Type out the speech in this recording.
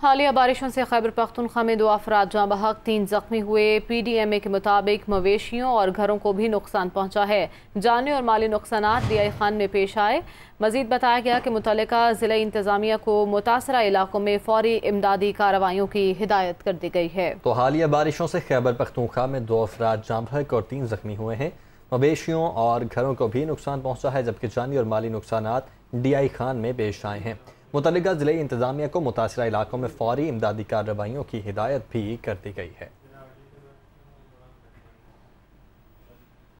हालिया बारिशों से खैबर पख्तनख्वा में दो अफराद जहाँ बहक तीन जख्मी हुए पी डी एम ए के मुताबिक मवेशियों और घरों को भी नुकसान पहुँचा है जानी और माली नुकसान आई खान में पेश आए मजीद बताया गया कि मुतल ज़िला इंतजामिया को मुतासर इलाकों में फौरी इमदादी कार्रवाइयों की हिदायत कर दी गई है तो हालिया बारिशों से खैबर पख्तनख्वा में दो अफराद जहाँ बहक और तीन जख्मी हुए हैं मवेशियों और घरों को भी नुकसान पहुँचा है जबकि जानी और माली नुकसान डी आई खान में पेश आए हैं मुतल ज़िले इंतज़ामिया को मुतासर इलाकों में फौरी इमदादी कार्रवाईों की हिदायत भी कर दी गई है